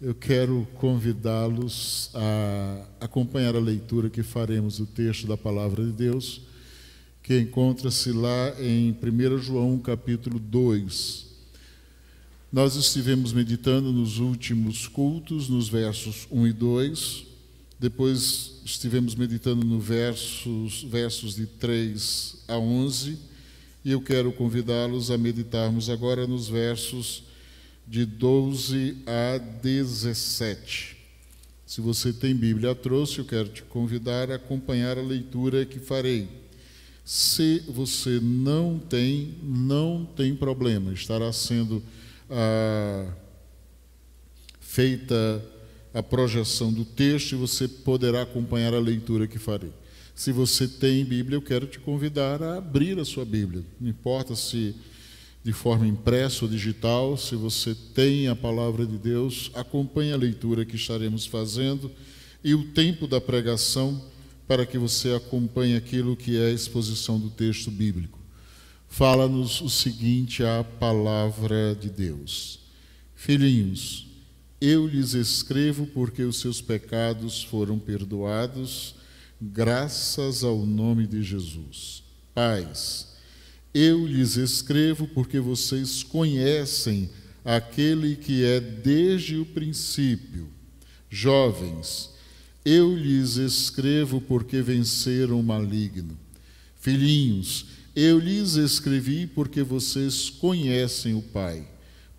eu quero convidá-los a acompanhar a leitura que faremos do texto da palavra de Deus, que encontra-se lá em 1 João, capítulo 2. Nós estivemos meditando nos últimos cultos, nos versos 1 e 2. Depois estivemos meditando nos versos, versos de 3 a 11. E eu quero convidá-los a meditarmos agora nos versos de 12 a 17. Se você tem Bíblia, trouxe, eu quero te convidar a acompanhar a leitura que farei. Se você não tem, não tem problema, estará sendo ah, feita a projeção do texto e você poderá acompanhar a leitura que farei. Se você tem Bíblia, eu quero te convidar a abrir a sua Bíblia. Não importa se de forma impressa ou digital. Se você tem a palavra de Deus, acompanhe a leitura que estaremos fazendo e o tempo da pregação para que você acompanhe aquilo que é a exposição do texto bíblico. Fala-nos o seguinte a palavra de Deus. Filhinhos, eu lhes escrevo porque os seus pecados foram perdoados, graças ao nome de Jesus. Paz eu lhes escrevo porque vocês conhecem aquele que é desde o princípio. Jovens, eu lhes escrevo porque venceram o maligno. Filhinhos, eu lhes escrevi porque vocês conhecem o Pai.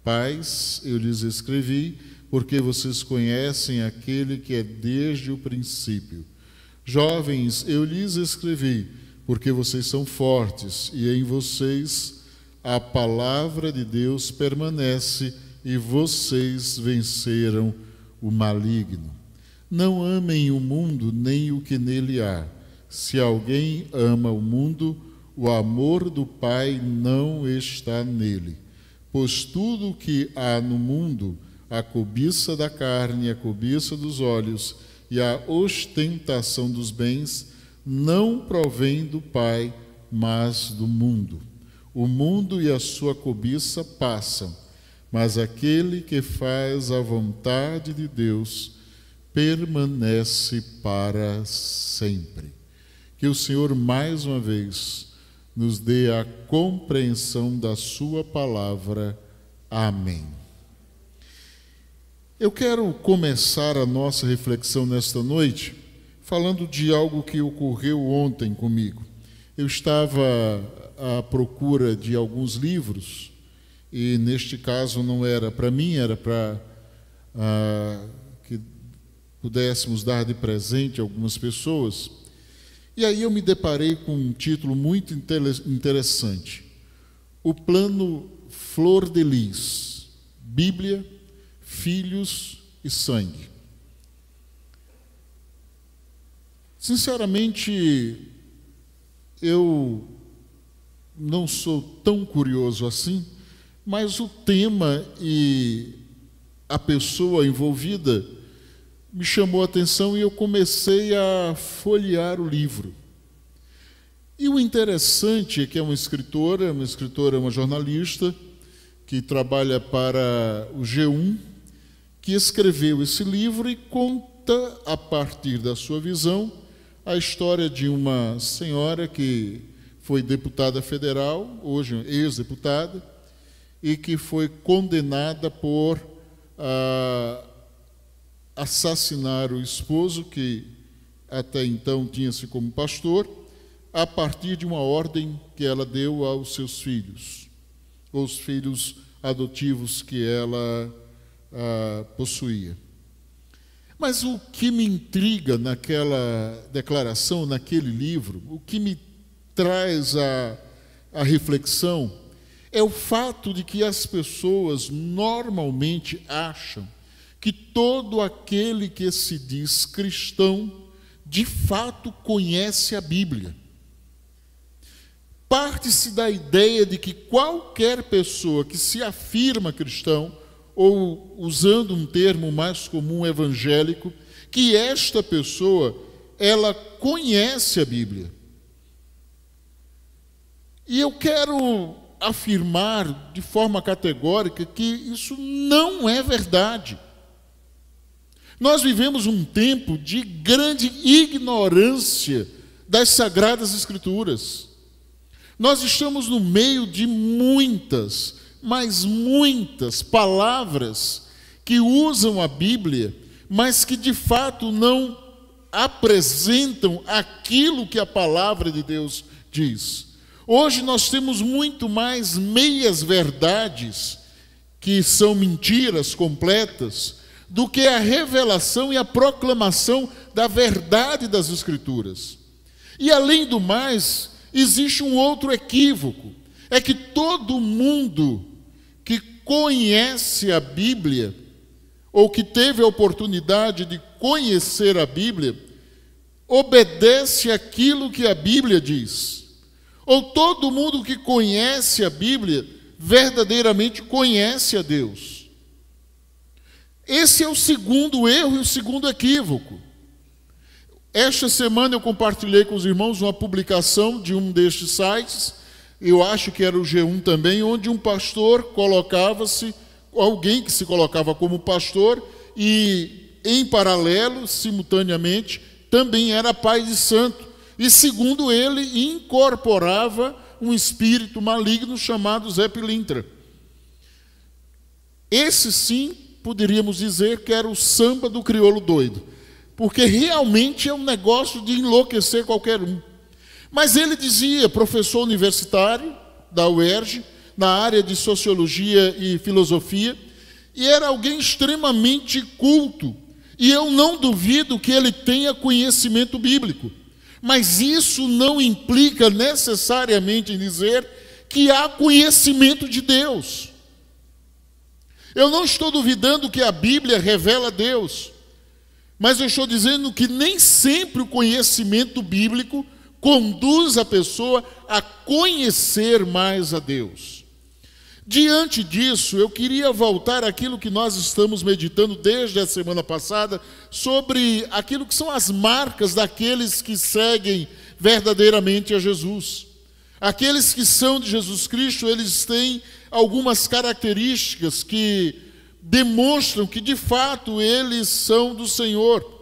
Pais, eu lhes escrevi porque vocês conhecem aquele que é desde o princípio. Jovens, eu lhes escrevi porque vocês são fortes e em vocês a palavra de Deus permanece e vocês venceram o maligno. Não amem o mundo nem o que nele há. Se alguém ama o mundo, o amor do Pai não está nele. Pois tudo o que há no mundo, a cobiça da carne, a cobiça dos olhos e a ostentação dos bens, não provém do Pai, mas do mundo. O mundo e a sua cobiça passam, mas aquele que faz a vontade de Deus permanece para sempre. Que o Senhor, mais uma vez, nos dê a compreensão da Sua palavra. Amém. Eu quero começar a nossa reflexão nesta noite falando de algo que ocorreu ontem comigo. Eu estava à procura de alguns livros, e neste caso não era para mim, era para ah, que pudéssemos dar de presente a algumas pessoas. E aí eu me deparei com um título muito interessante: O Plano Flor de Lis, Bíblia, Filhos e Sangue. Sinceramente, eu não sou tão curioso assim, mas o tema e a pessoa envolvida me chamou a atenção e eu comecei a folhear o livro. E o interessante é que é uma escritora, uma escritora, uma jornalista que trabalha para o G1, que escreveu esse livro e conta a partir da sua visão a história de uma senhora que foi deputada federal, hoje ex-deputada, e que foi condenada por ah, assassinar o esposo, que até então tinha-se como pastor, a partir de uma ordem que ela deu aos seus filhos, os filhos adotivos que ela ah, possuía. Mas o que me intriga naquela declaração, naquele livro, o que me traz a, a reflexão, é o fato de que as pessoas normalmente acham que todo aquele que se diz cristão de fato conhece a Bíblia. Parte-se da ideia de que qualquer pessoa que se afirma cristão ou usando um termo mais comum evangélico, que esta pessoa ela conhece a Bíblia. E eu quero afirmar de forma categórica que isso não é verdade. Nós vivemos um tempo de grande ignorância das sagradas escrituras. Nós estamos no meio de muitas mas muitas palavras que usam a Bíblia, mas que de fato não apresentam aquilo que a palavra de Deus diz. Hoje nós temos muito mais meias verdades, que são mentiras completas, do que a revelação e a proclamação da verdade das Escrituras. E além do mais, existe um outro equívoco: é que todo mundo conhece a Bíblia, ou que teve a oportunidade de conhecer a Bíblia, obedece aquilo que a Bíblia diz. Ou todo mundo que conhece a Bíblia verdadeiramente conhece a Deus. Esse é o segundo erro e o segundo equívoco. Esta semana eu compartilhei com os irmãos uma publicação de um destes sites eu acho que era o G1 também, onde um pastor colocava-se, alguém que se colocava como pastor, e em paralelo, simultaneamente, também era pai de santo. E segundo ele, incorporava um espírito maligno chamado Zé Pilintra. Esse sim, poderíamos dizer que era o samba do crioulo doido, porque realmente é um negócio de enlouquecer qualquer um. Mas ele dizia, professor universitário da UERJ, na área de sociologia e filosofia, e era alguém extremamente culto. E eu não duvido que ele tenha conhecimento bíblico. Mas isso não implica necessariamente em dizer que há conhecimento de Deus. Eu não estou duvidando que a Bíblia revela Deus, mas eu estou dizendo que nem sempre o conhecimento bíblico conduz a pessoa a conhecer mais a Deus. Diante disso, eu queria voltar àquilo que nós estamos meditando desde a semana passada, sobre aquilo que são as marcas daqueles que seguem verdadeiramente a Jesus. Aqueles que são de Jesus Cristo, eles têm algumas características que demonstram que de fato eles são do Senhor.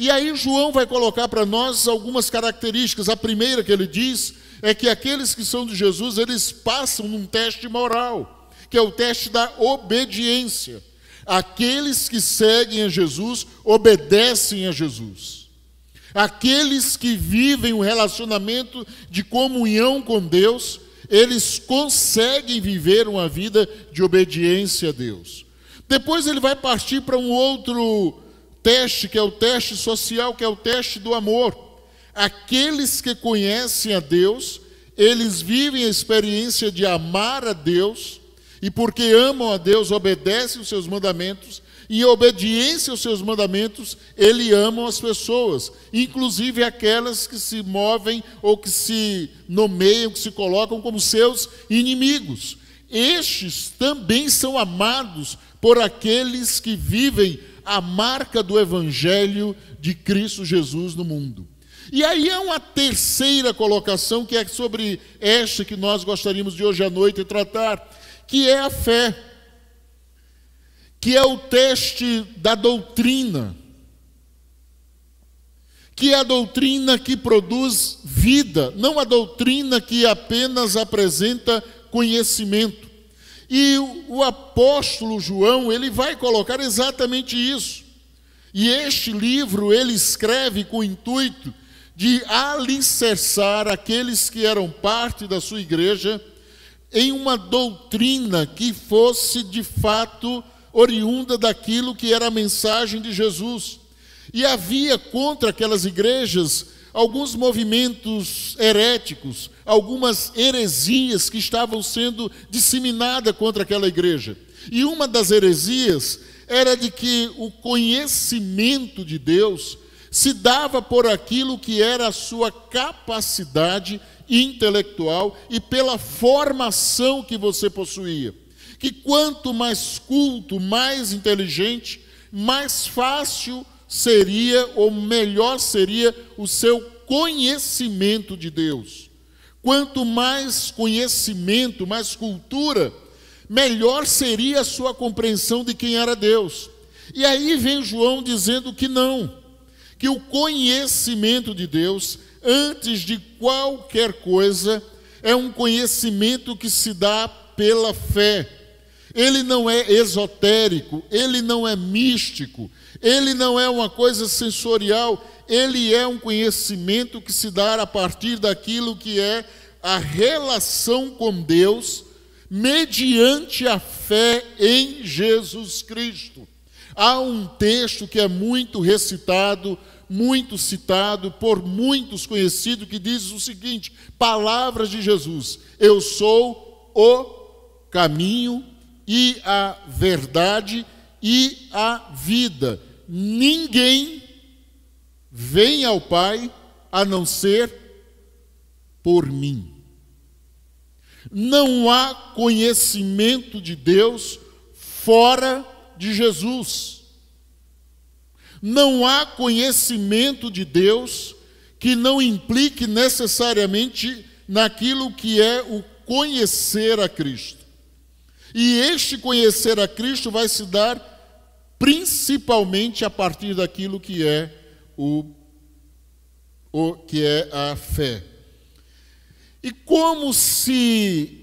E aí João vai colocar para nós algumas características. A primeira que ele diz é que aqueles que são de Jesus, eles passam num teste moral, que é o teste da obediência. Aqueles que seguem a Jesus obedecem a Jesus. Aqueles que vivem um relacionamento de comunhão com Deus, eles conseguem viver uma vida de obediência a Deus. Depois ele vai partir para um outro teste, que é o teste social, que é o teste do amor. Aqueles que conhecem a Deus, eles vivem a experiência de amar a Deus, e porque amam a Deus, obedecem os seus mandamentos, e obediência aos seus mandamentos, ele ama as pessoas, inclusive aquelas que se movem ou que se nomeiam, que se colocam como seus inimigos. Estes também são amados por aqueles que vivem a marca do Evangelho de Cristo Jesus no mundo. E aí há uma terceira colocação, que é sobre esta que nós gostaríamos de hoje à noite tratar, que é a fé, que é o teste da doutrina, que é a doutrina que produz vida, não a doutrina que apenas apresenta conhecimento. E o apóstolo João, ele vai colocar exatamente isso. E este livro ele escreve com o intuito de alicerçar aqueles que eram parte da sua igreja em uma doutrina que fosse de fato oriunda daquilo que era a mensagem de Jesus. E havia contra aquelas igrejas alguns movimentos heréticos, algumas heresias que estavam sendo disseminadas contra aquela igreja. E uma das heresias era de que o conhecimento de Deus se dava por aquilo que era a sua capacidade intelectual e pela formação que você possuía. Que quanto mais culto, mais inteligente, mais fácil seria, ou melhor seria, o seu conhecimento de Deus. Quanto mais conhecimento, mais cultura, melhor seria a sua compreensão de quem era Deus. E aí vem João dizendo que não, que o conhecimento de Deus, antes de qualquer coisa, é um conhecimento que se dá pela fé. Ele não é esotérico, ele não é místico, ele não é uma coisa sensorial, ele é um conhecimento que se dá a partir daquilo que é a relação com Deus, mediante a fé em Jesus Cristo. Há um texto que é muito recitado, muito citado, por muitos conhecido, que diz o seguinte: Palavras de Jesus, eu sou o caminho e a verdade e e a vida. Ninguém vem ao Pai a não ser por mim. Não há conhecimento de Deus fora de Jesus. Não há conhecimento de Deus que não implique necessariamente naquilo que é o conhecer a Cristo. E este conhecer a Cristo vai se dar principalmente a partir daquilo que é o, o que é a fé. E como se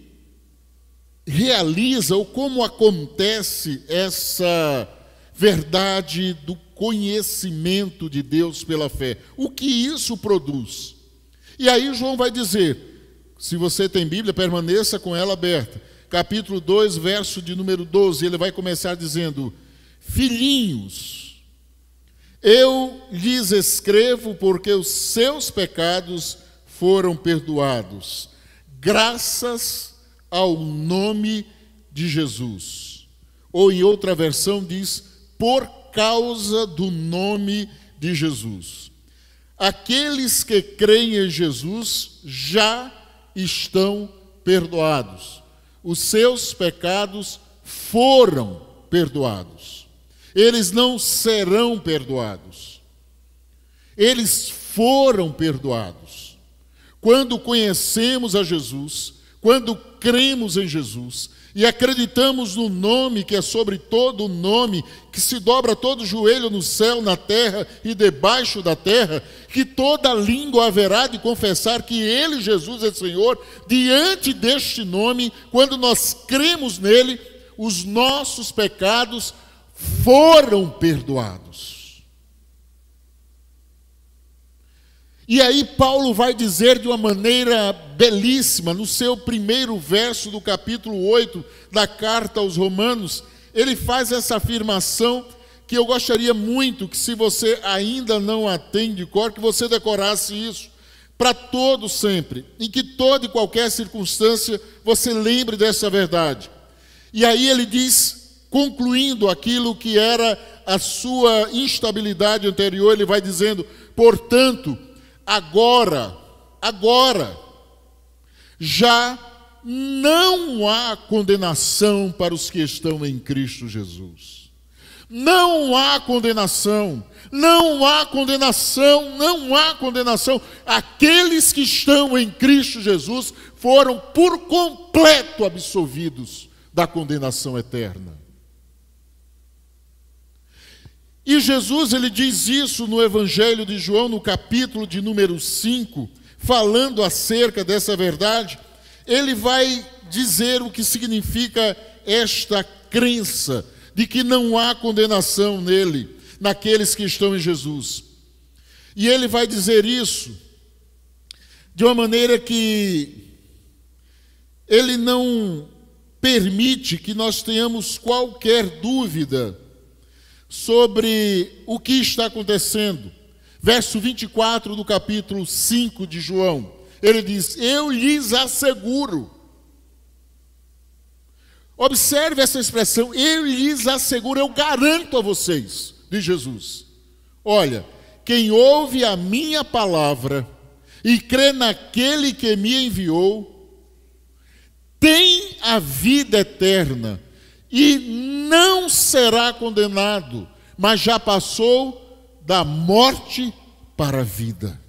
realiza ou como acontece essa verdade do conhecimento de Deus pela fé? O que isso produz? E aí João vai dizer: se você tem Bíblia, permaneça com ela aberta. Capítulo 2, verso de número 12, ele vai começar dizendo: Filhinhos, eu lhes escrevo porque os seus pecados foram perdoados, graças ao nome de Jesus. Ou em outra versão diz, por causa do nome de Jesus. Aqueles que creem em Jesus já estão perdoados. Os seus pecados foram perdoados eles não serão perdoados. Eles foram perdoados. Quando conhecemos a Jesus, quando cremos em Jesus e acreditamos no nome que é sobre todo o nome, que se dobra todo joelho no céu, na terra e debaixo da terra, que toda língua haverá de confessar que Ele, Jesus, é Senhor, diante deste nome, quando nós cremos nele, os nossos pecados foram perdoados. E aí Paulo vai dizer de uma maneira belíssima, no seu primeiro verso do capítulo 8 da carta aos Romanos, ele faz essa afirmação que eu gostaria muito que se você ainda não atende cor, que você decorasse isso para todo sempre, em que toda e qualquer circunstância você lembre dessa verdade. E aí ele diz concluindo aquilo que era a sua instabilidade anterior, ele vai dizendo: portanto, agora, agora, já não há condenação para os que estão em Cristo Jesus. Não há condenação, não há condenação, não há condenação. Aqueles que estão em Cristo Jesus foram por completo absolvidos da condenação eterna. E Jesus ele diz isso no Evangelho de João, no capítulo de número 5, falando acerca dessa verdade, ele vai dizer o que significa esta crença de que não há condenação nele, naqueles que estão em Jesus. E ele vai dizer isso de uma maneira que ele não permite que nós tenhamos qualquer dúvida sobre o que está acontecendo. Verso 24 do capítulo 5 de João. Ele diz: Eu lhes asseguro. Observe essa expressão, eu lhes asseguro, eu garanto a vocês, de Jesus. Olha, quem ouve a minha palavra e crê naquele que me enviou, tem a vida eterna e não será condenado, mas já passou da morte para a vida.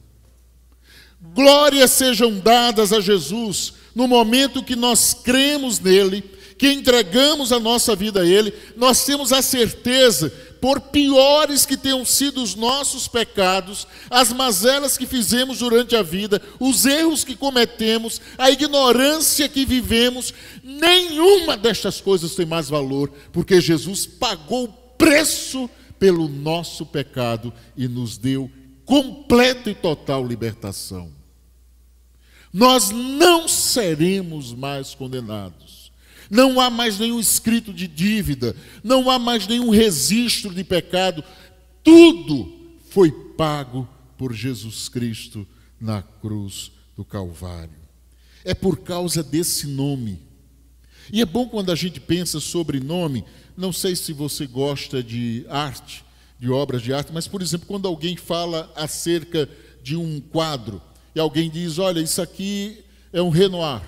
Glórias sejam dadas a Jesus no momento que nós cremos nele que entregamos a nossa vida a Ele, nós temos a certeza, por piores que tenham sido os nossos pecados, as mazelas que fizemos durante a vida, os erros que cometemos, a ignorância que vivemos, nenhuma destas coisas tem mais valor, porque Jesus pagou o preço pelo nosso pecado e nos deu completa e total libertação. Nós não seremos mais condenados. Não há mais nenhum escrito de dívida, não há mais nenhum registro de pecado. Tudo foi pago por Jesus Cristo na cruz do Calvário. É por causa desse nome. E é bom quando a gente pensa sobre nome, não sei se você gosta de arte, de obras de arte, mas, por exemplo, quando alguém fala acerca de um quadro e alguém diz: Olha, isso aqui é um Renoir.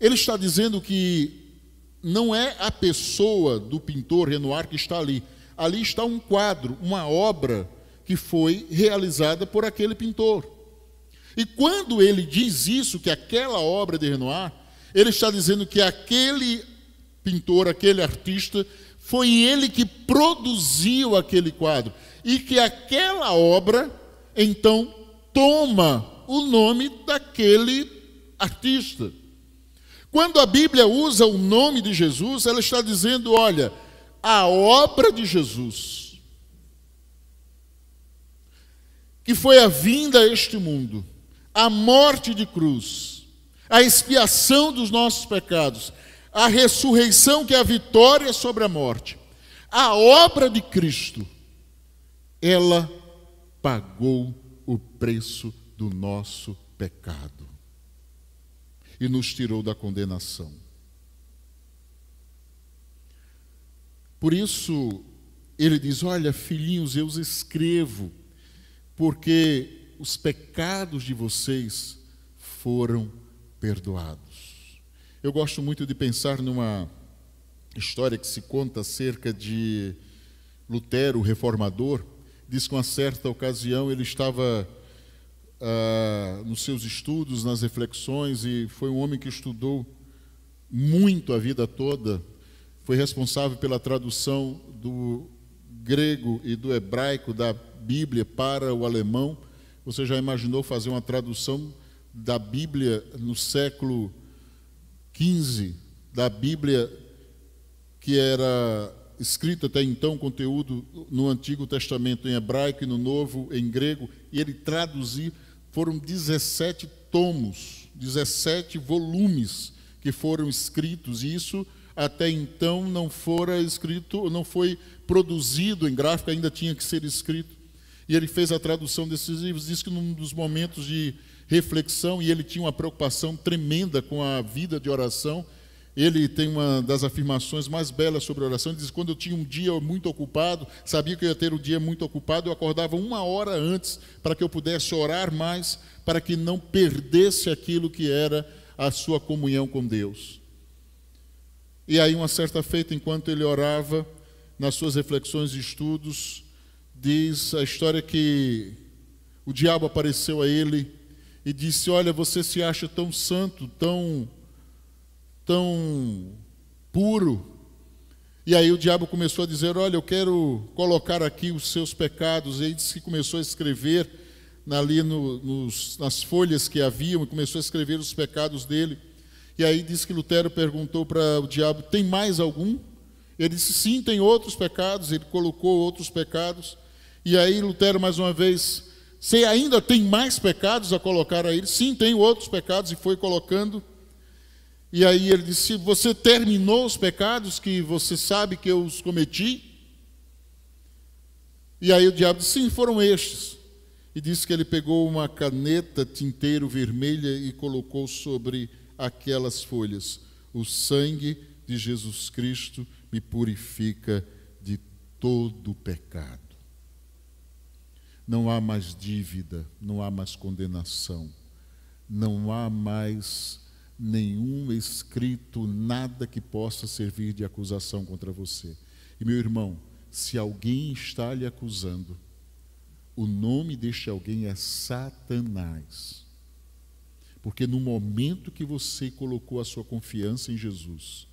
Ele está dizendo que não é a pessoa do pintor Renoir que está ali. Ali está um quadro, uma obra que foi realizada por aquele pintor. E quando ele diz isso, que aquela obra de Renoir, ele está dizendo que aquele pintor, aquele artista, foi ele que produziu aquele quadro. E que aquela obra, então, toma o nome daquele artista. Quando a Bíblia usa o nome de Jesus, ela está dizendo: olha, a obra de Jesus, que foi a vinda a este mundo, a morte de cruz, a expiação dos nossos pecados, a ressurreição, que é a vitória sobre a morte, a obra de Cristo, ela pagou o preço do nosso pecado e nos tirou da condenação. Por isso, ele diz: Olha, filhinhos, eu os escrevo, porque os pecados de vocês foram perdoados. Eu gosto muito de pensar numa história que se conta acerca de Lutero, o reformador. Diz que, uma certa ocasião, ele estava ah, nos seus estudos, nas reflexões, e foi um homem que estudou muito a vida toda. Foi responsável pela tradução do grego e do hebraico da Bíblia para o alemão. Você já imaginou fazer uma tradução da Bíblia no século XV, da Bíblia que era escrita até então conteúdo no Antigo Testamento em hebraico e no Novo em grego, e ele traduzir foram 17 tomos, 17 volumes que foram escritos, e isso até então não fora escrito, não foi produzido em gráfico, ainda tinha que ser escrito. E ele fez a tradução desses livros, diz que num dos momentos de reflexão, e ele tinha uma preocupação tremenda com a vida de oração, ele tem uma das afirmações mais belas sobre oração. Ele diz: Quando eu tinha um dia muito ocupado, sabia que eu ia ter um dia muito ocupado, eu acordava uma hora antes para que eu pudesse orar mais, para que não perdesse aquilo que era a sua comunhão com Deus. E aí, uma certa feita, enquanto ele orava, nas suas reflexões e estudos, diz a história que o diabo apareceu a ele e disse: Olha, você se acha tão santo, tão tão puro. E aí o diabo começou a dizer: Olha, eu quero colocar aqui os seus pecados. E aí disse que começou a escrever ali no, nos, nas folhas que haviam e começou a escrever os pecados dele. E aí diz que Lutero perguntou para o diabo: Tem mais algum? Ele disse: Sim, tem outros pecados. Ele colocou outros pecados. E aí Lutero, mais uma vez, você ainda tem mais pecados a colocar a ele? Sim, tem outros pecados. E foi colocando. E aí ele disse: Você terminou os pecados que você sabe que eu os cometi? E aí o diabo disse: Sim, foram estes. E disse que ele pegou uma caneta tinteiro vermelha e colocou sobre aquelas folhas: O sangue de Jesus Cristo me purifica de todo pecado. Não há mais dívida, não há mais condenação, não há mais nenhum escrito, nada que possa servir de acusação contra você. E meu irmão, se alguém está lhe acusando, o nome deste alguém é Satanás. Porque no momento que você colocou a sua confiança em Jesus,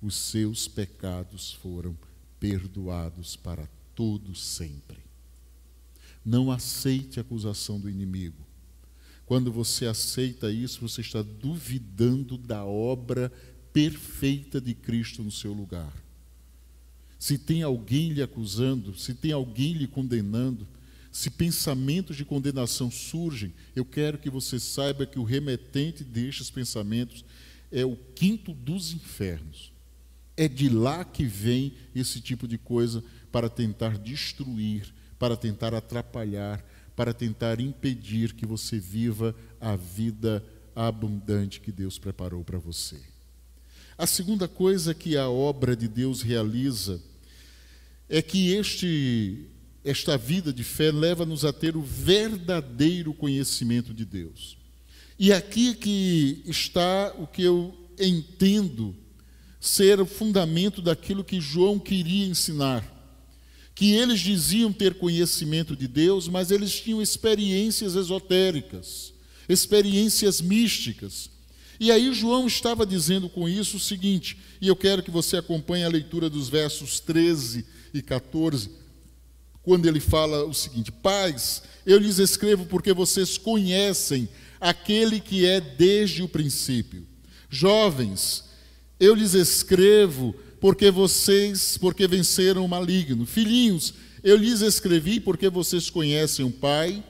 os seus pecados foram perdoados para todo sempre. Não aceite a acusação do inimigo. Quando você aceita isso, você está duvidando da obra perfeita de Cristo no seu lugar. Se tem alguém lhe acusando, se tem alguém lhe condenando, se pensamentos de condenação surgem, eu quero que você saiba que o remetente destes pensamentos é o quinto dos infernos. É de lá que vem esse tipo de coisa para tentar destruir, para tentar atrapalhar, para tentar impedir que você viva a vida abundante que Deus preparou para você. A segunda coisa que a obra de Deus realiza é que este esta vida de fé leva-nos a ter o verdadeiro conhecimento de Deus. E aqui é que está o que eu entendo ser o fundamento daquilo que João queria ensinar que eles diziam ter conhecimento de Deus, mas eles tinham experiências esotéricas, experiências místicas. E aí João estava dizendo com isso o seguinte, e eu quero que você acompanhe a leitura dos versos 13 e 14, quando ele fala o seguinte: Pais, eu lhes escrevo porque vocês conhecem aquele que é desde o princípio. Jovens, eu lhes escrevo porque vocês, porque venceram o maligno. Filhinhos, eu lhes escrevi porque vocês conhecem o Pai.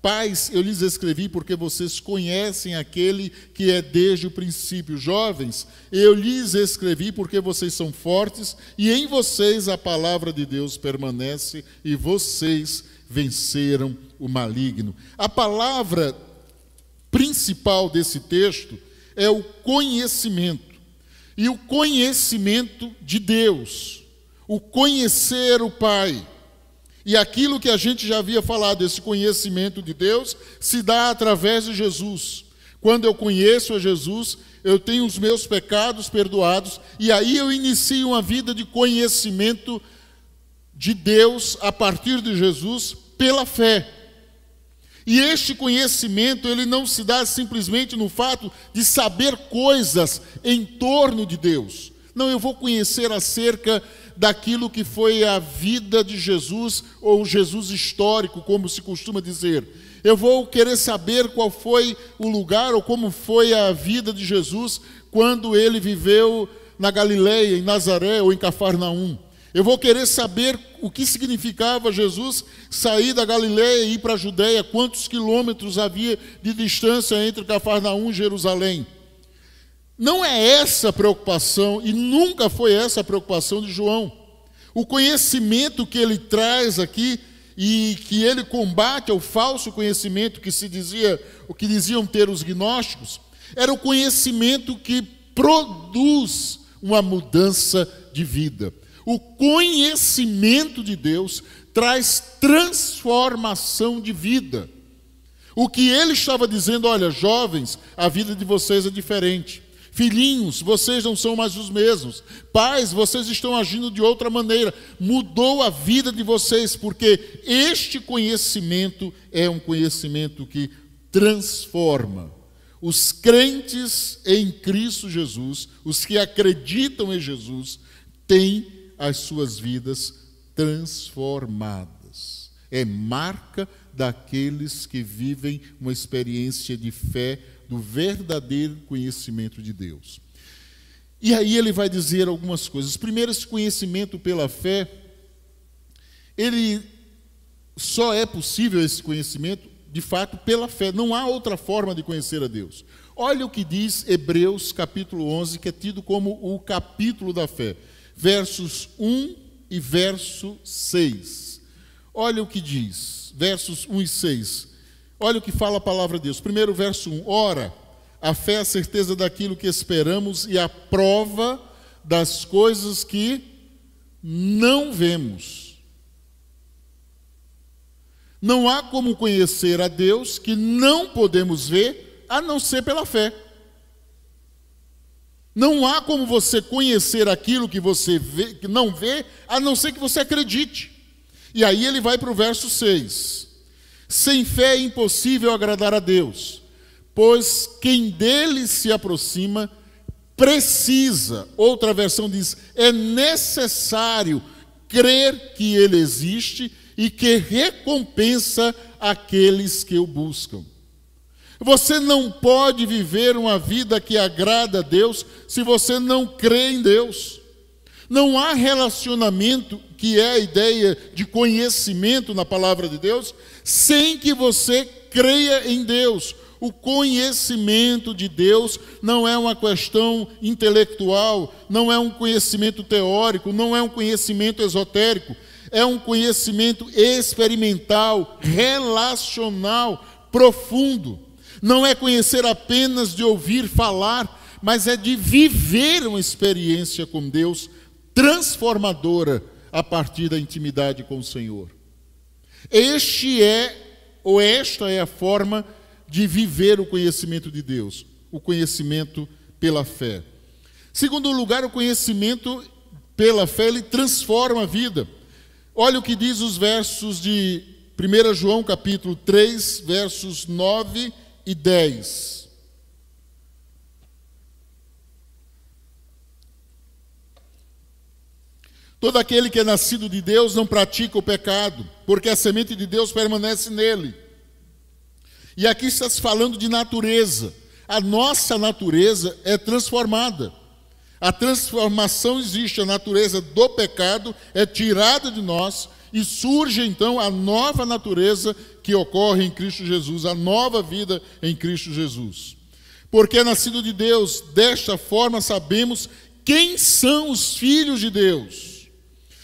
Pais, eu lhes escrevi porque vocês conhecem aquele que é desde o princípio. Jovens, eu lhes escrevi porque vocês são fortes e em vocês a palavra de Deus permanece e vocês venceram o maligno. A palavra principal desse texto é o conhecimento e o conhecimento de Deus, o conhecer o Pai. E aquilo que a gente já havia falado, esse conhecimento de Deus, se dá através de Jesus. Quando eu conheço a Jesus, eu tenho os meus pecados perdoados, e aí eu inicio uma vida de conhecimento de Deus a partir de Jesus pela fé. E este conhecimento, ele não se dá simplesmente no fato de saber coisas em torno de Deus. Não, eu vou conhecer acerca daquilo que foi a vida de Jesus, ou Jesus histórico, como se costuma dizer. Eu vou querer saber qual foi o lugar ou como foi a vida de Jesus quando ele viveu na Galileia, em Nazaré ou em Cafarnaum. Eu vou querer saber o que significava Jesus sair da Galiléia e ir para a Judéia, quantos quilômetros havia de distância entre Cafarnaum e Jerusalém. Não é essa a preocupação, e nunca foi essa a preocupação de João. O conhecimento que ele traz aqui e que ele combate ao é falso conhecimento que se dizia, o que diziam ter os gnósticos, era o conhecimento que produz uma mudança de vida. O conhecimento de Deus traz transformação de vida. O que ele estava dizendo, olha, jovens, a vida de vocês é diferente. Filhinhos, vocês não são mais os mesmos. Pais, vocês estão agindo de outra maneira. Mudou a vida de vocês, porque este conhecimento é um conhecimento que transforma. Os crentes em Cristo Jesus, os que acreditam em Jesus, têm as suas vidas transformadas. É marca daqueles que vivem uma experiência de fé, do verdadeiro conhecimento de Deus. E aí ele vai dizer algumas coisas. Primeiro, esse conhecimento pela fé, ele só é possível esse conhecimento, de fato, pela fé. Não há outra forma de conhecer a Deus. Olha o que diz Hebreus capítulo 11, que é tido como o capítulo da fé versos 1 e verso 6. Olha o que diz, versos 1 e 6. Olha o que fala a palavra de Deus. Primeiro, verso 1. Ora, a fé é a certeza daquilo que esperamos e a prova das coisas que não vemos. Não há como conhecer a Deus que não podemos ver, a não ser pela fé. Não há como você conhecer aquilo que você vê, que não vê, a não ser que você acredite. E aí ele vai para o verso 6. Sem fé é impossível agradar a Deus, pois quem dele se aproxima precisa, outra versão diz, é necessário crer que ele existe e que recompensa aqueles que o buscam. Você não pode viver uma vida que agrada a Deus se você não crê em Deus. Não há relacionamento, que é a ideia de conhecimento na palavra de Deus, sem que você creia em Deus. O conhecimento de Deus não é uma questão intelectual, não é um conhecimento teórico, não é um conhecimento esotérico, é um conhecimento experimental, relacional, profundo. Não é conhecer apenas de ouvir falar, mas é de viver uma experiência com Deus transformadora a partir da intimidade com o Senhor. Este é, ou esta é a forma de viver o conhecimento de Deus, o conhecimento pela fé. Segundo lugar, o conhecimento pela fé, ele transforma a vida. Olha o que diz os versos de 1 João capítulo 3, versos 9 e 10. Todo aquele que é nascido de Deus não pratica o pecado, porque a semente de Deus permanece nele. E aqui está se falando de natureza. A nossa natureza é transformada. A transformação existe, a natureza do pecado é tirada de nós e surge então a nova natureza que ocorre em Cristo Jesus, a nova vida em Cristo Jesus. Porque é nascido de Deus, desta forma sabemos quem são os filhos de Deus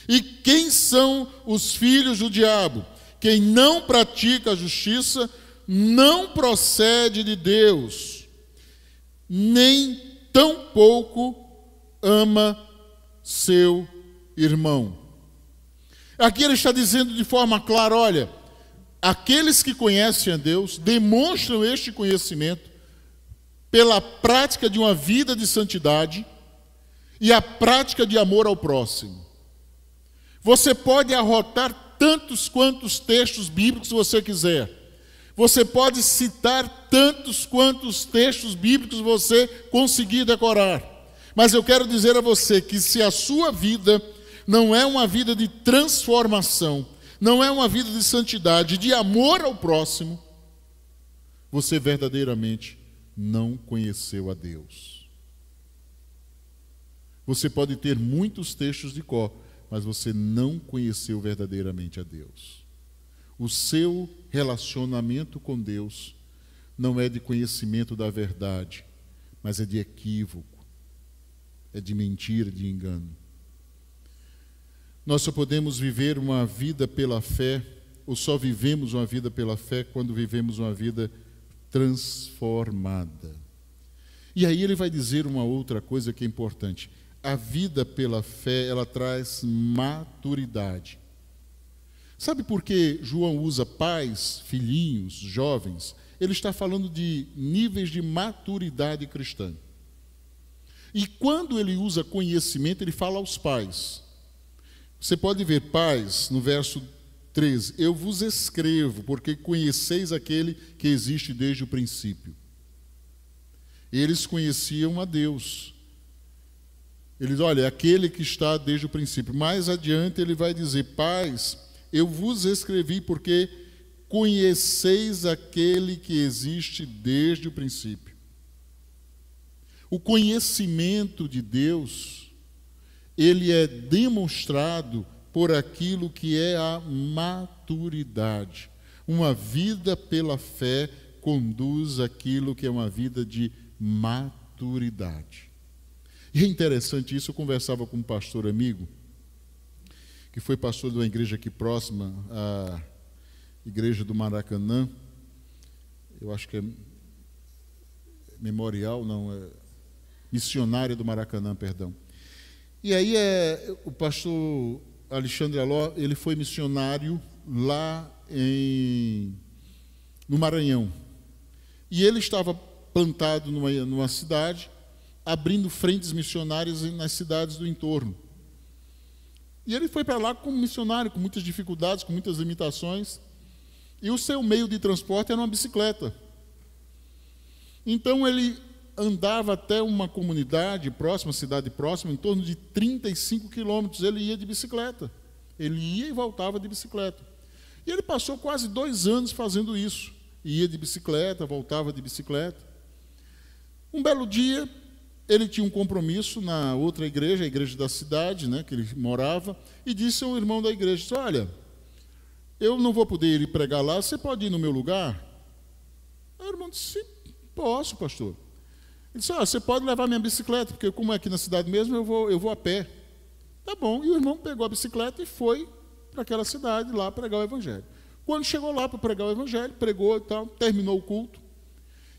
e quem são os filhos do diabo. Quem não pratica a justiça não procede de Deus, nem tampouco ama seu irmão. Aqui ele está dizendo de forma clara: olha, aqueles que conhecem a Deus demonstram este conhecimento pela prática de uma vida de santidade e a prática de amor ao próximo. Você pode arrotar tantos quantos textos bíblicos você quiser. Você pode citar tantos quantos textos bíblicos você conseguir decorar. Mas eu quero dizer a você que se a sua vida não é uma vida de transformação, não é uma vida de santidade, de amor ao próximo, você verdadeiramente não conheceu a Deus. Você pode ter muitos textos de cor, mas você não conheceu verdadeiramente a Deus. O seu relacionamento com Deus não é de conhecimento da verdade, mas é de equívoco é de mentira, de engano. Nós só podemos viver uma vida pela fé, ou só vivemos uma vida pela fé quando vivemos uma vida transformada. E aí ele vai dizer uma outra coisa que é importante. A vida pela fé, ela traz maturidade. Sabe por que João usa pais, filhinhos, jovens? Ele está falando de níveis de maturidade cristã. E quando ele usa conhecimento, ele fala aos pais. Você pode ver, pais, no verso 13: Eu vos escrevo, porque conheceis aquele que existe desde o princípio. Eles conheciam a Deus. Eles, olha, é aquele que está desde o princípio. Mais adiante ele vai dizer: Pais, eu vos escrevi porque conheceis aquele que existe desde o princípio. O conhecimento de Deus, ele é demonstrado por aquilo que é a maturidade. Uma vida pela fé conduz aquilo que é uma vida de maturidade. E é interessante isso, eu conversava com um pastor amigo, que foi pastor de uma igreja aqui próxima, a igreja do Maracanã, eu acho que é memorial, não, é missionária do Maracanã, perdão. E aí é, o pastor Alexandre Aló, ele foi missionário lá em, no Maranhão. E ele estava plantado numa, numa cidade, abrindo frentes missionárias nas cidades do entorno. E ele foi para lá como missionário, com muitas dificuldades, com muitas limitações. E o seu meio de transporte era uma bicicleta. Então ele andava até uma comunidade próxima, cidade próxima, em torno de 35 quilômetros. Ele ia de bicicleta. Ele ia e voltava de bicicleta. E ele passou quase dois anos fazendo isso. Ia de bicicleta, voltava de bicicleta. Um belo dia, ele tinha um compromisso na outra igreja, a igreja da cidade, né, que ele morava, e disse ao irmão da igreja: Olha, eu não vou poder ir pregar lá, você pode ir no meu lugar? o irmão disse: Posso, pastor. Ele disse: oh, você pode levar minha bicicleta, porque como é aqui na cidade mesmo, eu vou, eu vou a pé. Tá bom. E o irmão pegou a bicicleta e foi para aquela cidade lá pregar o evangelho. Quando chegou lá para pregar o evangelho, pregou e tal, terminou o culto.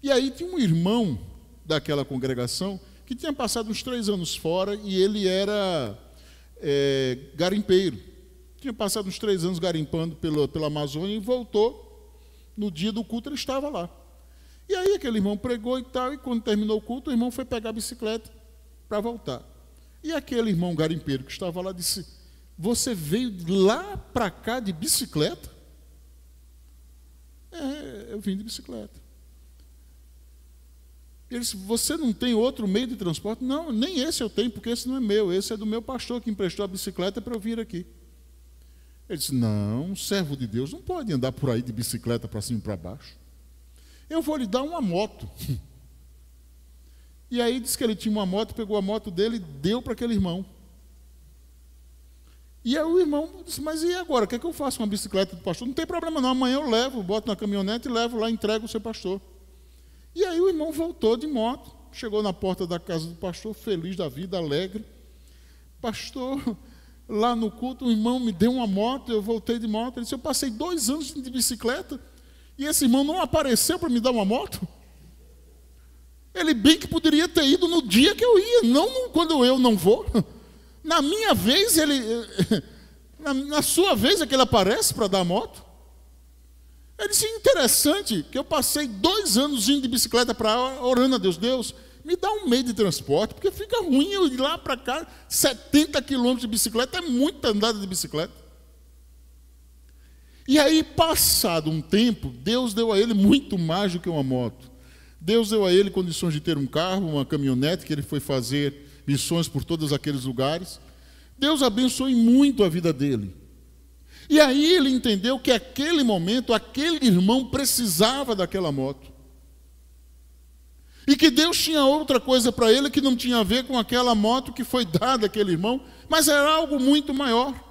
E aí tinha um irmão daquela congregação que tinha passado uns três anos fora e ele era é, garimpeiro. Tinha passado uns três anos garimpando pela, pela Amazônia e voltou. No dia do culto ele estava lá. E aí aquele irmão pregou e tal, e quando terminou o culto, o irmão foi pegar a bicicleta para voltar. E aquele irmão garimpeiro que estava lá disse: Você veio lá para cá de bicicleta? É, eu vim de bicicleta. Ele disse: Você não tem outro meio de transporte? Não, nem esse eu tenho, porque esse não é meu, esse é do meu pastor que emprestou a bicicleta para eu vir aqui. Ele disse: Não, um servo de Deus não pode andar por aí de bicicleta para cima e para baixo. Eu vou lhe dar uma moto. E aí diz que ele tinha uma moto, pegou a moto dele e deu para aquele irmão. E aí o irmão disse, mas e agora? O que, é que eu faço com a bicicleta do pastor? Não tem problema não, amanhã eu levo, boto na caminhonete e levo lá, entrego ao seu pastor. E aí o irmão voltou de moto, chegou na porta da casa do pastor, feliz da vida, alegre. Pastor, lá no culto, o irmão me deu uma moto, eu voltei de moto. Ele disse, eu passei dois anos de bicicleta, e esse irmão não apareceu para me dar uma moto? Ele bem que poderia ter ido no dia que eu ia, não quando eu não vou. Na minha vez, ele. Na, na sua vez é que ele aparece para dar a moto? Ele disse: interessante que eu passei dois anos indo de bicicleta para orando a Deus, Deus, me dá um meio de transporte, porque fica ruim eu ir lá para cá, 70 quilômetros de bicicleta, é muita andada de bicicleta. E aí, passado um tempo, Deus deu a ele muito mais do que uma moto. Deus deu a ele condições de ter um carro, uma caminhonete, que ele foi fazer missões por todos aqueles lugares. Deus abençoou muito a vida dele. E aí ele entendeu que aquele momento, aquele irmão precisava daquela moto. E que Deus tinha outra coisa para ele que não tinha a ver com aquela moto que foi dada àquele irmão, mas era algo muito maior.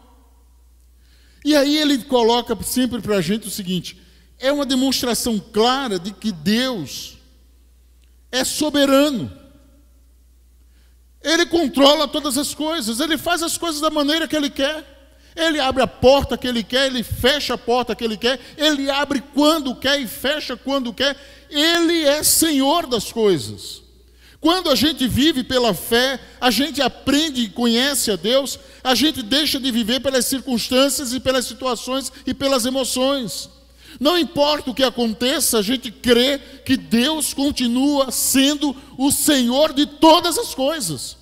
E aí ele coloca sempre para a gente o seguinte: é uma demonstração clara de que Deus é soberano. Ele controla todas as coisas, ele faz as coisas da maneira que ele quer. Ele abre a porta que ele quer, ele fecha a porta que ele quer, ele abre quando quer e fecha quando quer. Ele é senhor das coisas. Quando a gente vive pela fé, a gente aprende e conhece a Deus, a gente deixa de viver pelas circunstâncias e pelas situações e pelas emoções. Não importa o que aconteça, a gente crê que Deus continua sendo o Senhor de todas as coisas.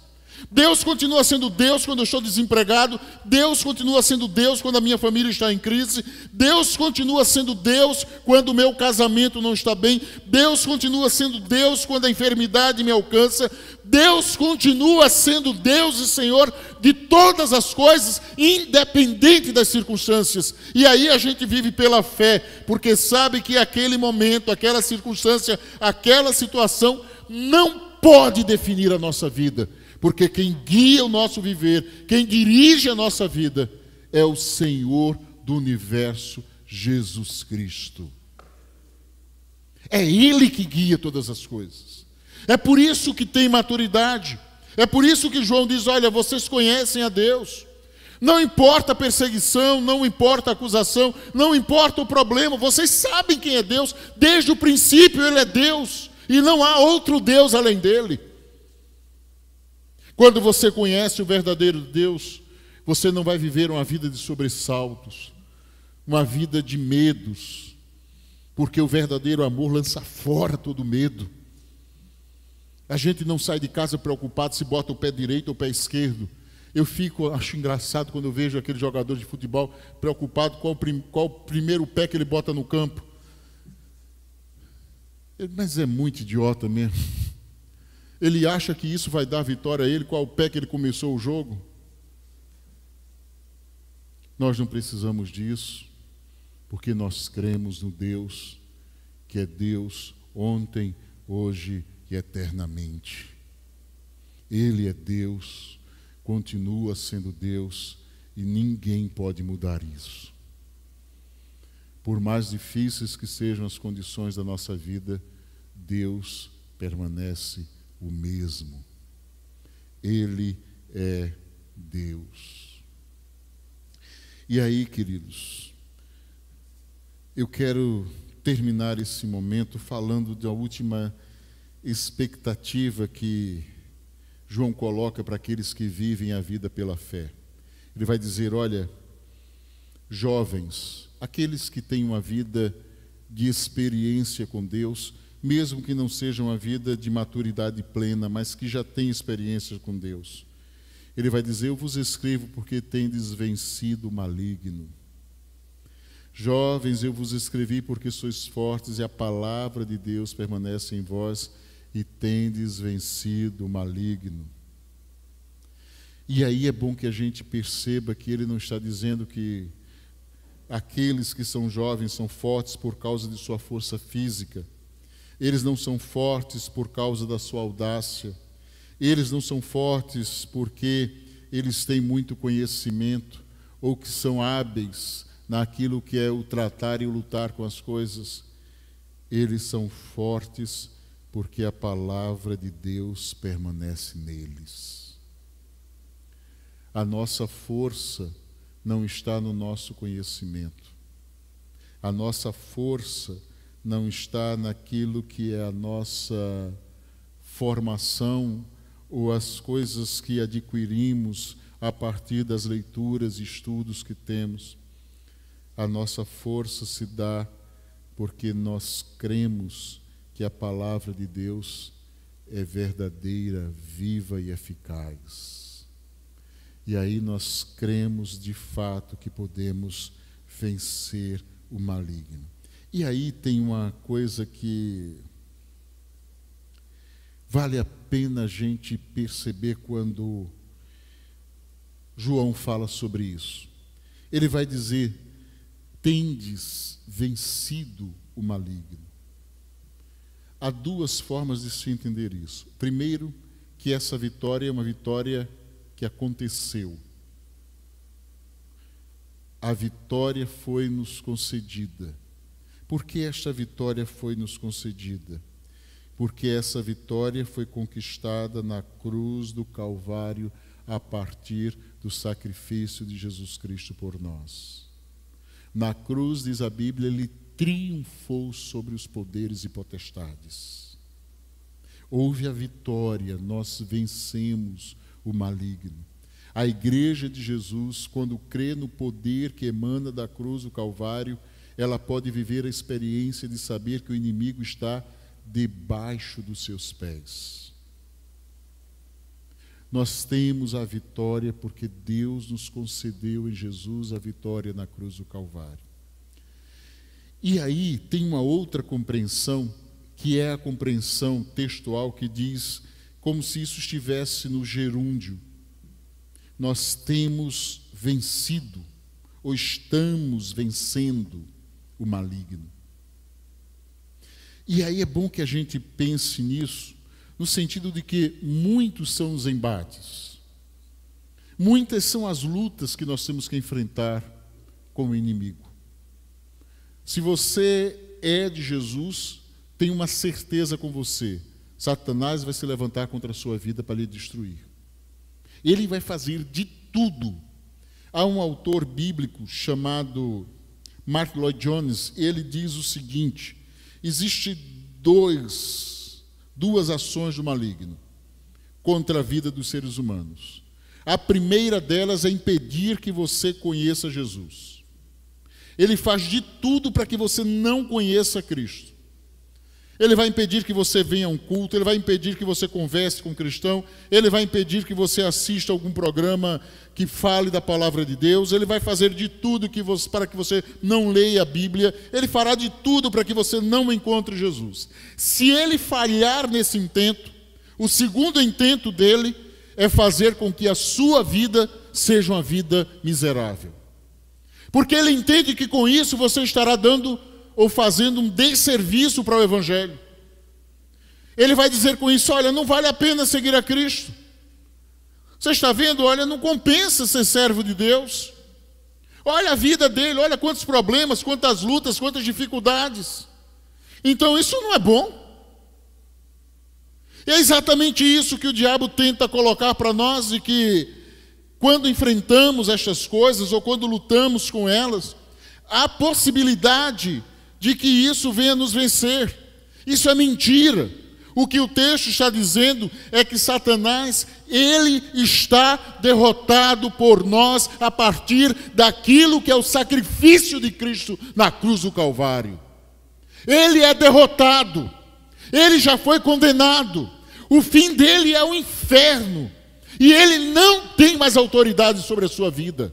Deus continua sendo Deus quando eu estou desempregado, Deus continua sendo Deus quando a minha família está em crise, Deus continua sendo Deus quando o meu casamento não está bem, Deus continua sendo Deus quando a enfermidade me alcança, Deus continua sendo Deus e Senhor de todas as coisas, independente das circunstâncias. E aí a gente vive pela fé, porque sabe que aquele momento, aquela circunstância, aquela situação não pode definir a nossa vida porque quem guia o nosso viver, quem dirige a nossa vida, é o Senhor do universo, Jesus Cristo. É Ele que guia todas as coisas. É por isso que tem maturidade. É por isso que João diz: Olha, vocês conhecem a Deus. Não importa a perseguição, não importa a acusação, não importa o problema, vocês sabem quem é Deus, desde o princípio Ele é Deus e não há outro Deus além dele. Quando você conhece o verdadeiro Deus, você não vai viver uma vida de sobressaltos, uma vida de medos, porque o verdadeiro amor lança fora todo medo. A gente não sai de casa preocupado se bota o pé direito ou o pé esquerdo. Eu fico, acho engraçado quando eu vejo aquele jogador de futebol preocupado qual, qual o primeiro pé que ele bota no campo. Mas é muito idiota mesmo. Ele acha que isso vai dar vitória a ele, qual pé que ele começou o jogo? Nós não precisamos disso, porque nós cremos no Deus que é Deus ontem, hoje e eternamente. Ele é Deus, continua sendo Deus e ninguém pode mudar isso. Por mais difíceis que sejam as condições da nossa vida, Deus permanece o mesmo. Ele é Deus. E aí, queridos, eu quero terminar esse momento falando da última expectativa que João coloca para aqueles que vivem a vida pela fé. Ele vai dizer: olha, jovens, aqueles que têm uma vida de experiência com Deus, mesmo que não seja uma vida de maturidade plena, mas que já tem experiência com Deus. Ele vai dizer: Eu vos escrevo porque tendes vencido o maligno. Jovens, eu vos escrevi porque sois fortes e a palavra de Deus permanece em vós e tendes vencido o maligno. E aí é bom que a gente perceba que ele não está dizendo que aqueles que são jovens são fortes por causa de sua força física, eles não são fortes por causa da sua audácia. Eles não são fortes porque eles têm muito conhecimento ou que são hábeis naquilo que é o tratar e o lutar com as coisas. Eles são fortes porque a palavra de Deus permanece neles. A nossa força não está no nosso conhecimento. A nossa força não está naquilo que é a nossa formação ou as coisas que adquirimos a partir das leituras e estudos que temos. A nossa força se dá porque nós cremos que a palavra de Deus é verdadeira, viva e eficaz. E aí nós cremos de fato que podemos vencer o maligno. E aí tem uma coisa que vale a pena a gente perceber quando João fala sobre isso. Ele vai dizer: Tendes vencido o maligno. Há duas formas de se entender isso. Primeiro, que essa vitória é uma vitória que aconteceu. A vitória foi nos concedida porque esta vitória foi nos concedida? Porque essa vitória foi conquistada na cruz do Calvário a partir do sacrifício de Jesus Cristo por nós. Na cruz, diz a Bíblia, ele triunfou sobre os poderes e potestades. Houve a vitória, nós vencemos o maligno. A igreja de Jesus, quando crê no poder que emana da cruz do Calvário, ela pode viver a experiência de saber que o inimigo está debaixo dos seus pés. Nós temos a vitória porque Deus nos concedeu em Jesus a vitória na cruz do Calvário. E aí tem uma outra compreensão, que é a compreensão textual que diz como se isso estivesse no gerúndio. Nós temos vencido, ou estamos vencendo o maligno. E aí é bom que a gente pense nisso, no sentido de que muitos são os embates, muitas são as lutas que nós temos que enfrentar com o inimigo. Se você é de Jesus, tem uma certeza com você: Satanás vai se levantar contra a sua vida para lhe destruir. Ele vai fazer de tudo. Há um autor bíblico chamado Mark Lloyd Jones, ele diz o seguinte: existe dois, duas ações do maligno contra a vida dos seres humanos. A primeira delas é impedir que você conheça Jesus. Ele faz de tudo para que você não conheça Cristo. Ele vai impedir que você venha a um culto, ele vai impedir que você converse com um cristão, ele vai impedir que você assista algum programa que fale da palavra de Deus, ele vai fazer de tudo que você, para que você não leia a Bíblia, ele fará de tudo para que você não encontre Jesus. Se ele falhar nesse intento, o segundo intento dele é fazer com que a sua vida seja uma vida miserável. Porque ele entende que com isso você estará dando ou fazendo um desserviço para o Evangelho. Ele vai dizer com isso: olha, não vale a pena seguir a Cristo. Você está vendo? Olha, não compensa ser servo de Deus. Olha a vida dele, olha quantos problemas, quantas lutas, quantas dificuldades. Então isso não é bom. E é exatamente isso que o diabo tenta colocar para nós de que quando enfrentamos estas coisas ou quando lutamos com elas, há possibilidade de que isso venha nos vencer. Isso é mentira. O que o texto está dizendo é que Satanás, ele está derrotado por nós a partir daquilo que é o sacrifício de Cristo na cruz do Calvário. Ele é derrotado, ele já foi condenado, o fim dele é o inferno, e ele não tem mais autoridade sobre a sua vida.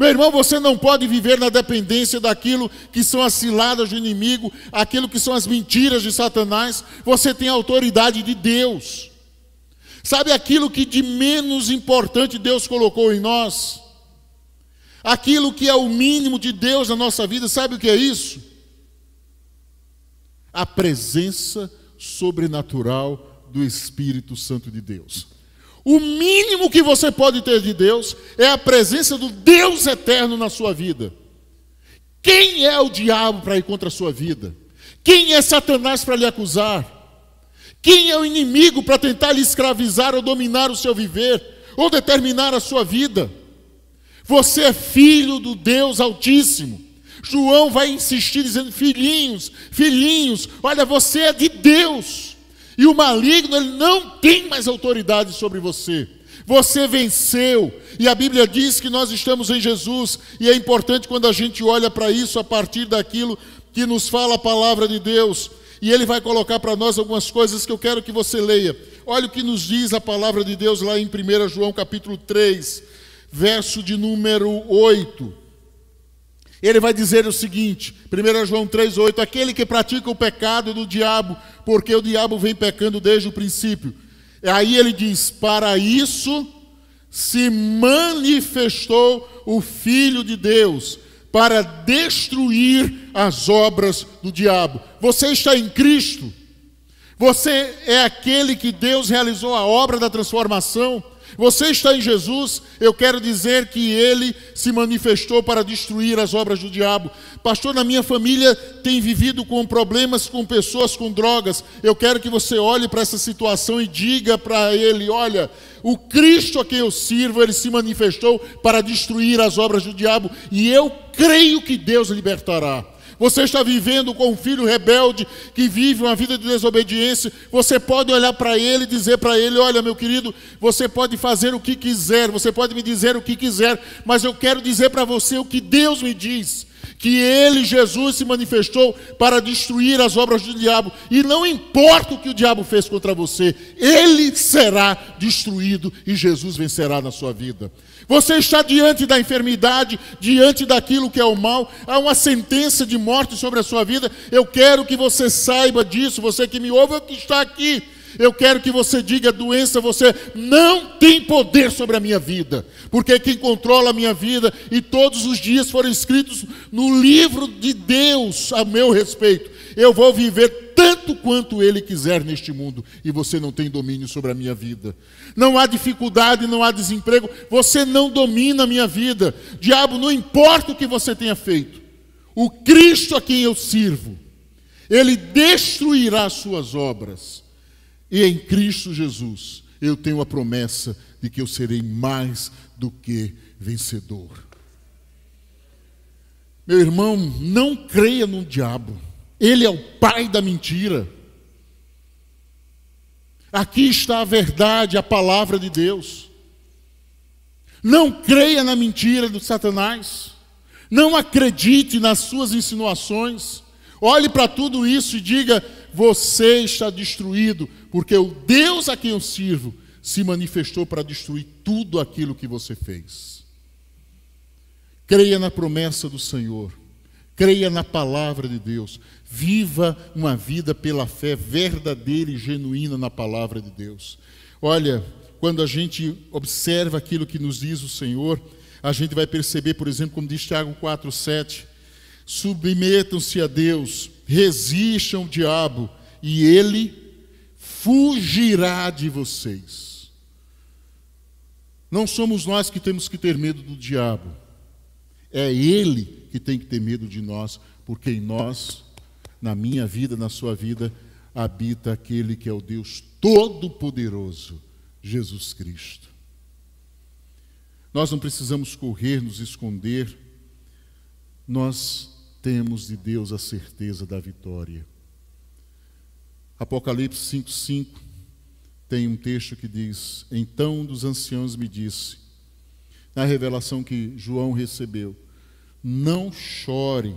Meu irmão, você não pode viver na dependência daquilo que são as ciladas do inimigo, aquilo que são as mentiras de Satanás. Você tem a autoridade de Deus. Sabe aquilo que de menos importante Deus colocou em nós? Aquilo que é o mínimo de Deus na nossa vida, sabe o que é isso? A presença sobrenatural do Espírito Santo de Deus. O mínimo que você pode ter de Deus é a presença do Deus eterno na sua vida. Quem é o diabo para ir contra a sua vida? Quem é Satanás para lhe acusar? Quem é o inimigo para tentar lhe escravizar ou dominar o seu viver ou determinar a sua vida? Você é filho do Deus Altíssimo. João vai insistir dizendo: filhinhos, filhinhos, olha, você é de Deus. E o maligno, ele não tem mais autoridade sobre você. Você venceu. E a Bíblia diz que nós estamos em Jesus. E é importante quando a gente olha para isso a partir daquilo que nos fala a palavra de Deus. E ele vai colocar para nós algumas coisas que eu quero que você leia. Olha o que nos diz a palavra de Deus lá em 1 João capítulo 3, verso de número 8. Ele vai dizer o seguinte, 1 João 3,8: Aquele que pratica o pecado do diabo, porque o diabo vem pecando desde o princípio. Aí ele diz: Para isso se manifestou o Filho de Deus, para destruir as obras do diabo. Você está em Cristo, você é aquele que Deus realizou a obra da transformação. Você está em Jesus, eu quero dizer que ele se manifestou para destruir as obras do diabo. Pastor, na minha família tem vivido com problemas com pessoas com drogas. Eu quero que você olhe para essa situação e diga para ele: olha, o Cristo a quem eu sirvo, ele se manifestou para destruir as obras do diabo, e eu creio que Deus libertará você está vivendo com um filho rebelde que vive uma vida de desobediência, você pode olhar para ele e dizer para ele: Olha, meu querido, você pode fazer o que quiser, você pode me dizer o que quiser, mas eu quero dizer para você o que Deus me diz que ele, Jesus, se manifestou para destruir as obras do diabo. E não importa o que o diabo fez contra você, ele será destruído e Jesus vencerá na sua vida. Você está diante da enfermidade, diante daquilo que é o mal, há uma sentença de morte sobre a sua vida. Eu quero que você saiba disso, você que me ouve, eu que está aqui. Eu quero que você diga, doença, você não tem poder sobre a minha vida, porque quem controla a minha vida e todos os dias foram escritos no livro de Deus a meu respeito eu vou viver tanto quanto Ele quiser neste mundo e você não tem domínio sobre a minha vida. Não há dificuldade, não há desemprego, você não domina a minha vida. Diabo, não importa o que você tenha feito, o Cristo a quem eu sirvo, Ele destruirá suas obras. E em Cristo Jesus eu tenho a promessa de que eu serei mais do que vencedor. Meu irmão, não creia no diabo. Ele é o pai da mentira. Aqui está a verdade, a palavra de Deus. Não creia na mentira do Satanás. Não acredite nas suas insinuações. Olhe para tudo isso e diga: você está destruído, porque o Deus a quem eu sirvo se manifestou para destruir tudo aquilo que você fez. Creia na promessa do Senhor creia na palavra de Deus, viva uma vida pela fé verdadeira e genuína na palavra de Deus. Olha, quando a gente observa aquilo que nos diz o Senhor, a gente vai perceber, por exemplo, como diz Tiago 4,7: submetam-se a Deus, resistam ao diabo, e ele fugirá de vocês. Não somos nós que temos que ter medo do diabo, é ele que tem que ter medo de nós, porque em nós, na minha vida, na sua vida, habita aquele que é o Deus Todo-Poderoso, Jesus Cristo. Nós não precisamos correr, nos esconder, nós temos de Deus a certeza da vitória. Apocalipse 5,5 tem um texto que diz: Então um dos anciãos me disse, na revelação que João recebeu, não chore,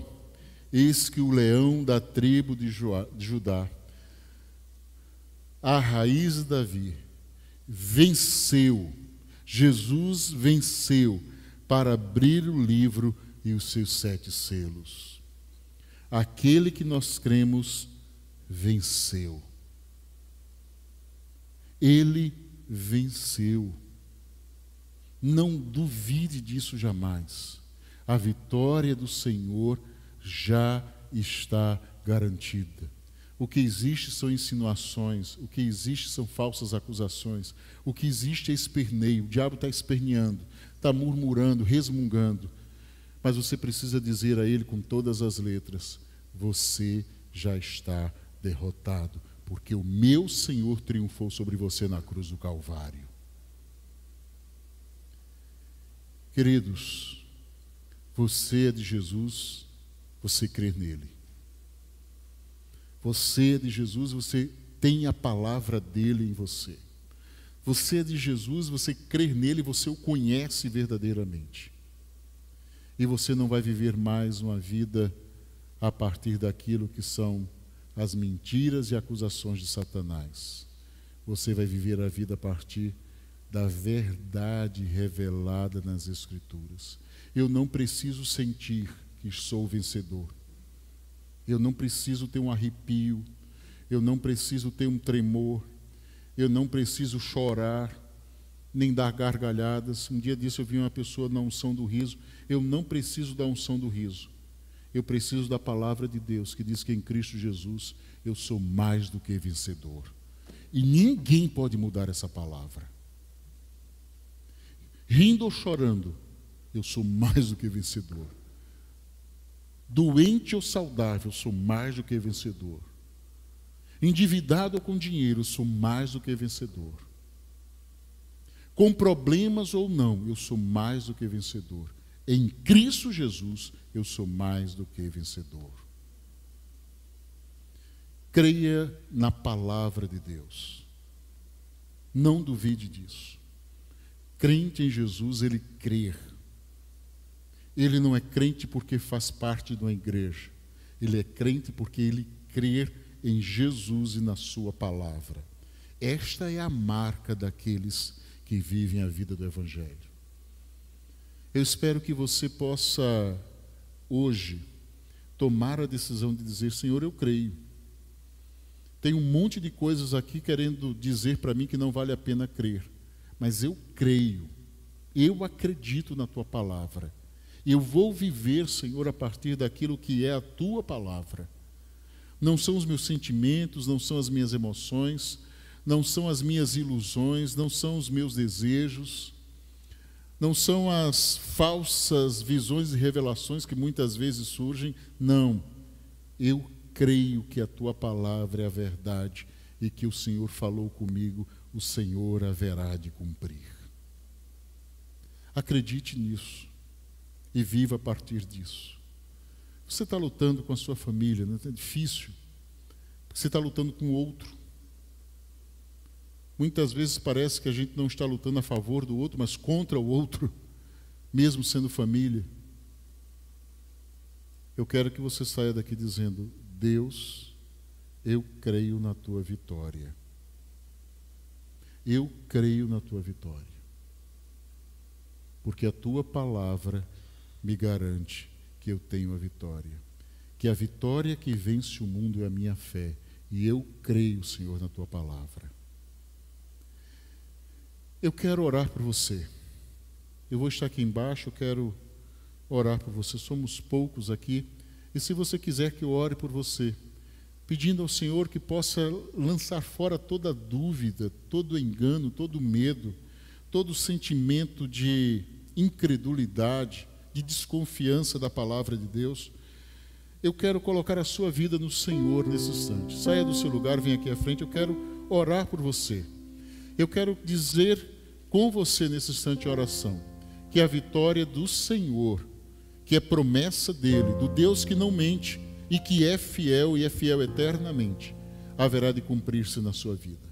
eis que o leão da tribo de Judá, a raiz de Davi, venceu. Jesus venceu para abrir o livro e os seus sete selos. Aquele que nós cremos venceu. Ele venceu. Não duvide disso jamais. A vitória do Senhor já está garantida. O que existe são insinuações, o que existe são falsas acusações, o que existe é esperneio. O diabo está esperneando, está murmurando, resmungando. Mas você precisa dizer a ele com todas as letras: Você já está derrotado, porque o meu Senhor triunfou sobre você na cruz do Calvário. Queridos, você é de Jesus, você crê nele. Você é de Jesus, você tem a palavra dele em você. Você é de Jesus, você crê nele, você o conhece verdadeiramente. E você não vai viver mais uma vida a partir daquilo que são as mentiras e acusações de Satanás. Você vai viver a vida a partir da verdade revelada nas Escrituras. Eu não preciso sentir que sou vencedor. Eu não preciso ter um arrepio. Eu não preciso ter um tremor. Eu não preciso chorar, nem dar gargalhadas. Um dia disso eu vi uma pessoa na unção do riso. Eu não preciso da unção do riso. Eu preciso da palavra de Deus que diz que em Cristo Jesus eu sou mais do que vencedor. E ninguém pode mudar essa palavra. Rindo ou chorando, eu sou mais do que vencedor. Doente ou saudável, eu sou mais do que vencedor. Endividado ou com dinheiro, eu sou mais do que vencedor. Com problemas ou não, eu sou mais do que vencedor. Em Cristo Jesus, eu sou mais do que vencedor. Creia na palavra de Deus. Não duvide disso. Crente em Jesus, ele crer ele não é crente porque faz parte de uma igreja. Ele é crente porque ele crê em Jesus e na Sua palavra. Esta é a marca daqueles que vivem a vida do Evangelho. Eu espero que você possa, hoje, tomar a decisão de dizer: Senhor, eu creio. Tem um monte de coisas aqui querendo dizer para mim que não vale a pena crer, mas eu creio, eu acredito na Tua palavra eu vou viver, Senhor, a partir daquilo que é a tua palavra. Não são os meus sentimentos, não são as minhas emoções, não são as minhas ilusões, não são os meus desejos, não são as falsas visões e revelações que muitas vezes surgem. Não. Eu creio que a tua palavra é a verdade e que o Senhor falou comigo, o Senhor haverá de cumprir. Acredite nisso e viva a partir disso. Você está lutando com a sua família, né? é difícil. Você está lutando com o outro. Muitas vezes parece que a gente não está lutando a favor do outro, mas contra o outro, mesmo sendo família. Eu quero que você saia daqui dizendo: Deus, eu creio na tua vitória. Eu creio na tua vitória. Porque a tua palavra me garante que eu tenho a vitória. Que a vitória que vence o mundo é a minha fé. E eu creio, Senhor, na tua palavra. Eu quero orar por você. Eu vou estar aqui embaixo, eu quero orar por você. Somos poucos aqui. E se você quiser que eu ore por você, pedindo ao Senhor que possa lançar fora toda dúvida, todo engano, todo medo, todo sentimento de incredulidade, de desconfiança da palavra de Deus, eu quero colocar a sua vida no Senhor nesse instante. Saia do seu lugar, venha aqui à frente, eu quero orar por você. Eu quero dizer com você nesse instante oração que a vitória do Senhor, que é promessa dele, do Deus que não mente e que é fiel e é fiel eternamente, haverá de cumprir-se na sua vida.